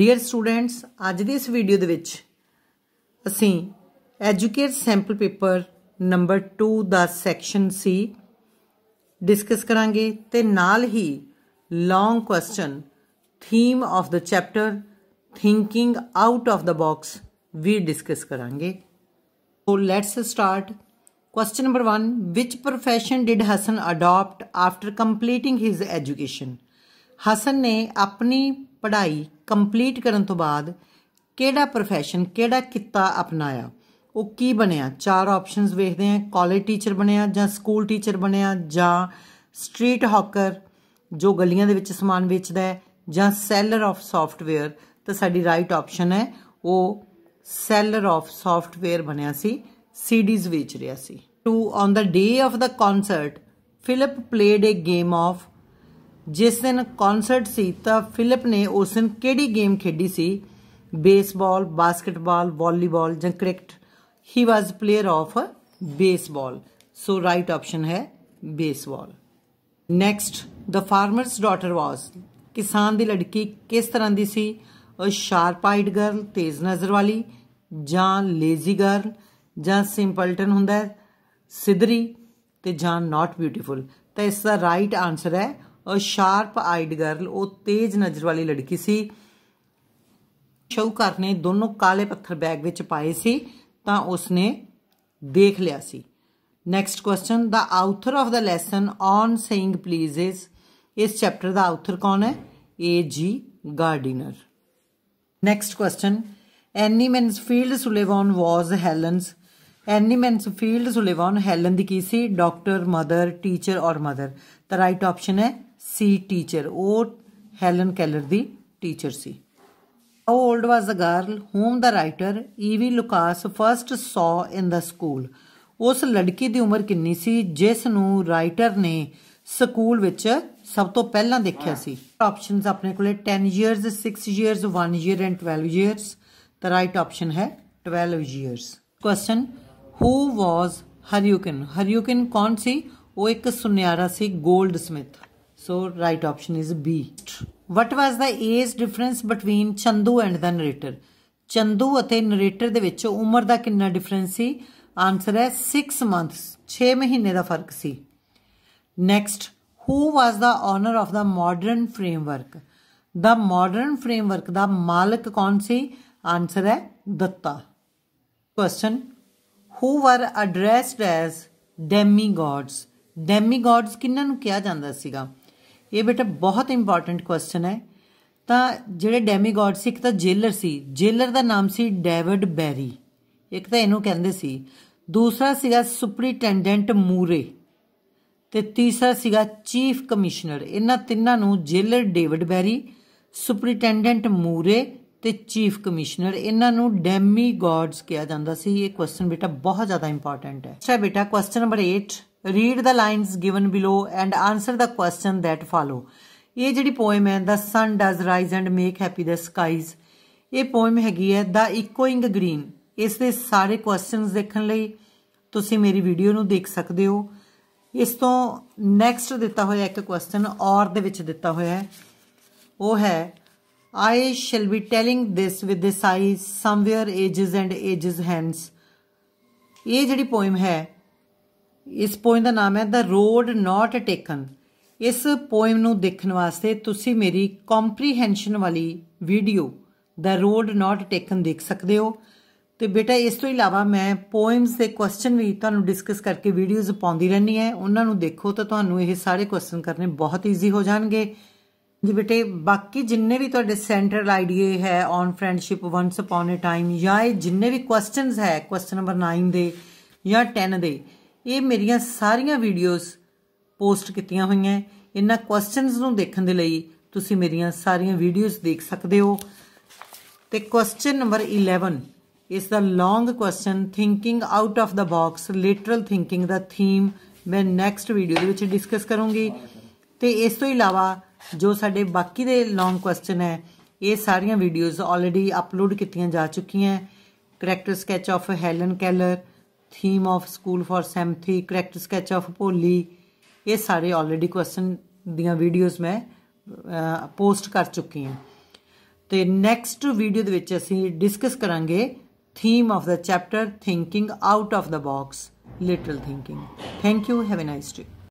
Dear students ਅੱਜ ਦੀ ਇਸ video ਦੇ ਵਿੱਚ ਅਸੀਂ ਐਜੂਕੇਟ ਸੈਂਪਲ ਪੇਪਰ ਨੰਬਰ 2 ਦਾ ਸੈਕਸ਼ਨ ਸੀ ਡਿਸਕਸ ਕਰਾਂਗੇ ਤੇ ਨਾਲ ਹੀ long question theme of the chapter thinking out of the box ਵੀ ਡਿਸਕਸ ਕਰਾਂਗੇ so let's start question number 1 ਵਿਚ profession did Hasan adopt after completing his education Hasan ਨੇ ਆਪਣੀ ਪੜ੍ਹਾਈ ਕੰਪਲੀਟ ਕਰਨ ਤੋਂ ਬਾਅਦ ਕਿਹੜਾ profession ਕਿਹੜਾ ਕਿੱਤਾ ਅਪਣਾਇਆ ਉਹ ਕੀ ਬਣਿਆ ਚਾਰ ਆਪਸ਼ਨਸ ਵੇਖਦੇ ਆ ਕਾਲਜ ਟੀਚਰ ਬਣਿਆ ਜਾਂ ਸਕੂਲ ਟੀਚਰ ਬਣਿਆ ਜਾਂ ਸਟਰੀਟ ਹਾਕਰ ਜੋ ਗਲੀਆਂ ਦੇ ਵਿੱਚ ਸਮਾਨ ਵੇਚਦਾ ਹੈ ਜਾਂ ਸੈਲਰ ਆਫ ਸੌਫਟਵੇਅਰ ਤਾਂ ਸਾਡੀ ਰਾਈਟ ਆਪਸ਼ਨ ਹੈ ਉਹ ਸੈਲਰ ਆਫ ਸੌਫਟਵੇਅਰ ਬਣਿਆ ਸੀ ਸੀਡੀਜ਼ ਵੇਚ ਰਿਹਾ ਸੀ to on the day of the concert Philip played a game of ਜਿਸ ਦਿਨ ਕਨਸਰਟ ਸੀ ਤਾਂ ਫਿਲਿਪ ਨੇ ਉਸ ਦਿਨ ਕਿਹੜੀ ਗੇਮ ਖੇਡੀ ਸੀ ਬੇਸਬਾਲ ਬਾਸਕਟਬਾਲ ਵਾਲੀਬਾਲ ਜਾਂ cricket he was player of baseball so right option ਹੈ baseball next the farmer's daughter was ਕਿਸਾਨ ਦੀ ਲੜਕੀ ਕਿਸ ਤਰ੍ਹਾਂ ਦੀ ਸੀ ਸ਼ਾਰਪ ਆਈਡ ਗਰਲ ਤੇਜ਼ ਨਜ਼ਰ ਵਾਲੀ ਜਾਂ ਲੇਜ਼ੀ ਗਰਲ ਜਾਂ ਸਿੰਪਲਟਨ ਹੁੰਦਾ ਹੈ ਸਿਧਰੀ ਤੇ ਜਾਂ ਨਾਟ ਬਿਊਟੀਫੁਲ ਤਾਂ ਇਸ ਦਾ ਰਾਈਟ ਆਨਸਰ ਹੈ शार्प आइड गर्ल वो तेज नज़र ਵਾਲੀ ਲੜਕੀ ਸੀ ਸ਼ੌਕਰ ਨੇ ਦੋਨੋਂ ਕਾਲੇ ਪੱਥਰ ਬੈਗ ਵਿੱਚ ਪਾਏ ਸੀ ਤਾਂ ਉਸਨੇ ਦੇਖ ਲਿਆ ਸੀ next question the author of the lesson on saying please ਇਸ ਇਸ ਚੈਪਟਰ ਦਾ ਆਥਰ ਕੌਣ ਹੈ ਏ ਜੀ ਗਾਰਡੀਨਰ ਨੈਕਸਟ ਕੁਐਸਚਨ ਐਨੀ ਮੈਨਸਫੀਲਡ ਸੁਲੇਵਾਨ ਵਾਸ ਹੈਲਨਸ ਐਨੀ ਮੈਨਸਫੀਲਡ ਸੁਲੇਵਾਨ ਹੈਲਨ ਦੀ ਕੀ ਸੀ ਡਾਕਟਰ ਮਦਰ ਟੀਚਰ ਔਰ ਮਦਰ ਤਾਂ ਰਾਈਟ ਆਪਸ਼ਨ ਹੈ ਸੀ ਟੀਚਰ ਉਹ Helen Keller the teacher C how old was a girl whom the writer EV ਲੁਕਾਸ first ਸੌ ਇਨ ਦਾ ਸਕੂਲ ਉਸ ਲੜਕੀ ਦੀ ਉਮਰ ਕਿੰਨੀ ਸੀ ਜਿਸ ਨੂੰ ਰਾਈਟਰ ਨੇ ਸਕੂਲ ਵਿੱਚ ਸਭ ਤੋਂ ਪਹਿਲਾਂ ਦੇਖਿਆ ਸੀ ਆਪਸ਼ਨਸ ਆਪਣੇ ਕੋਲੇ 10 years 6 years 1 year and 12 years the right option ਹੈ 12 ਇਅਰਸ ਕੁਐਸਚਨ ਹੂ ਵਾਸ ਹਰਿਯੁਕਿਨ ਹਰਿਯੁਕਿਨ ਕੌਣ ਸੀ ਉਹ ਇੱਕ ਸੁਨਿਆਰਾ ਸੀ goldsmith So right option is B. What was the age difference between Chandu and the narrator? Chandu ate narrator de vichu umar da kinna difference Answer hai 6 months. 6 mahine da fark si. Next, who was the owner of the modern framework? The modern framework da malik kaun Answer hai Datta. Question, who were addressed as demigods? Demigods kinna nu kya janda si ਇਹ ਬੇਟਾ ਬਹੁਤ important question ਹੈ ਤਾਂ ਜਿਹੜੇ ਡੈਮੀਗੋਡ ਸੀ ਇੱਕ ਤਾਂ jailer ਸੀ jailer ਦਾ ਨਾਮ ਸੀ David ਬੈਰੀ ਇੱਕ ਤਾਂ ਇਹਨੂੰ ਕਹਿੰਦੇ ਸੀ ਦੂਸਰਾ ਸੀਗਾ ਸੁਪਰੀਟੈਂਡੈਂਟ ਮੂਰੇ ਤੇ ਤੀਸਰਾ ਸੀਗਾ ਚੀਫ ਕਮਿਸ਼ਨਰ ਇਹਨਾਂ ਤਿੰਨਾਂ ਨੂੰ ਜੇਲਰ ਡੇਵਿਡ ਬੈਰੀ ਸੁਪਰੀਟੈਂਡੈਂਟ ਮੂਰੇ ਤੇ ਚੀਫ ਕਮਿਸ਼ਨਰ ਇਹਨਾਂ ਨੂੰ ਡੈਮੀ ਕਿਹਾ ਜਾਂਦਾ ਸੀ ਇਹ ਕੁਐਸਚਨ ਬੇਟਾ ਬਹੁਤ ਜ਼ਿਆਦਾ ਇੰਪੋਰਟੈਂਟ ਹੈ ਅੱਛਾ ਬੇਟਾ question number 8 read the lines given below and answer the question that follow ਇਹ ਜਿਹੜੀ ਪੋਇਮ ਹੈ the sun does rise and make happy the skies ਇਹ ਪੋਇਮ ਹੈਗੀ ਹੈ ਦਾ ਇਕੋਇੰਗ ਗ੍ਰੀਨ ਇਸ ਦੇ ਸਾਰੇ ਕੁਐਸਚਨਸ ਦੇਖਣ ਲਈ ਤੁਸੀਂ ਮੇਰੀ ਵੀਡੀਓ ਨੂੰ ਦੇਖ ਸਕਦੇ ਹੋ ਇਸ ਤੋਂ ਨੈਕਸਟ ਦਿੱਤਾ ਹੋਇਆ ਇੱਕ ਕੁਐਸਚਨ ਔਰ ਦੇ ਵਿੱਚ ਦਿੱਤਾ ਹੋਇਆ ਹੈ ਉਹ ਹੈ I shall be telling this with this I somewhere ages and ages hence ਇਹ ਜਿਹੜੀ ਪੋਇਮ ਹੈ ਇਸ ਪੋਇਮ ਦਾ ਨਾਮ ਹੈ ਦਾ ਰੋਡ ਨਾਟ ਟੇਕਨ ਇਸ ਪੋਇਮ ਨੂੰ ਦੇਖਣ ਵਾਸਤੇ ਤੁਸੀਂ ਮੇਰੀ ਕੰਪਰੀਹੈਂਸ਼ਨ ਵਾਲੀ video the road not taken ਦੇਖ ਸਕਦੇ ਹੋ ਤੇ ਬੇਟਾ ਇਸ ਤੋਂ ਇਲਾਵਾ ਮੈਂ ਪੋਇਮਸ ਦੇ ਕੁਐਸਚਨ ਵੀ ਤੁਹਾਨੂੰ ਡਿਸਕਸ ਕਰਕੇ ਵੀਡੀਓਜ਼ ਪਾਉਂਦੀ ਰਹਿੰਦੀ ਹੈ ਉਹਨਾਂ ਨੂੰ ਦੇਖੋ ਤਾਂ ਤੁਹਾਨੂੰ ਇਹ ਸਾਰੇ ਕੁਐਸਚਨ ਕਰਨੇ ਬਹੁਤ ਈਜ਼ੀ ਹੋ ਜਾਣਗੇ ਜੀ ਬੇਟੇ ਬਾਕੀ ਜਿੰਨੇ ਵੀ ਤੁਹਾਡੇ ਸੈਂਟਰਲ ਆਈਡੀਆ ਹੈ on friendship once upon a time ਜਾਂ ਇਹ ਜਿੰਨੇ ਵੀ ਕੁਐਸਚਨਸ ਹੈ ਕੁਐਸਚਨ ਨੰਬਰ 9 ਦੇ ਜਾਂ 10 ਦੇ ਇਹ ਮੇਰੀਆਂ ਸਾਰੀਆਂ ਵੀਡੀਓਜ਼ ਪੋਸਟ ਕੀਤੀਆਂ ਹੋਈਆਂ ਇਹਨਾਂ ਕੁਐਸਚਨਸ ਨੂੰ ਦੇਖਣ ਦੇ ਲਈ ਤੁਸੀਂ ਮੇਰੀਆਂ ਸਾਰੀਆਂ ਵੀਡੀਓਜ਼ ਦੇਖ ਸਕਦੇ ਹੋ ਤੇ ਕੁਐਸਚਨ ਨੰਬਰ 11 ਇਸ ਦਾ long question thinking out of the box literal thinking ਦਾ ਥੀਮ ਮੈਂ ਨੈਕਸਟ ਵੀਡੀਓ ਦੇ ਵਿੱਚ ਡਿਸਕਸ ਕਰੂੰਗੀ ਤੇ ਇਸ ਤੋਂ ਇਲਾਵਾ ਜੋ ਸਾਡੇ ਬਾਕੀ ਦੇ ਲੌਂਗ ਕੁਐਸਚਨ ਹੈ ਇਹ ਸਾਰੀਆਂ ਵੀਡੀਓਜ਼ ਆਲਰੇਡੀ ਅਪਲੋਡ ਕੀਤੀਆਂ ਜਾ ਚੁੱਕੀਆਂ character sketch of Helen Keller theme of school for sympathy character sketch of Bholi ਇਹ ਸਾਰੇ ਆਲਰੇਡੀ ਕੁਐਸਚਨ ਦੀਆਂ ਵੀਡੀਓਜ਼ ਮੈਂ ਪੋਸਟ ਕਰ ਚੁੱਕੀ ਹਾਂ ਤੇ ਨੈਕਸਟ ਵੀਡੀਓ ਦੇ ਵਿੱਚ ਅਸੀਂ ਡਿਸਕਸ ਕਰਾਂਗੇ theme of the chapter thinking out of the box literal thinking thank you have a nice day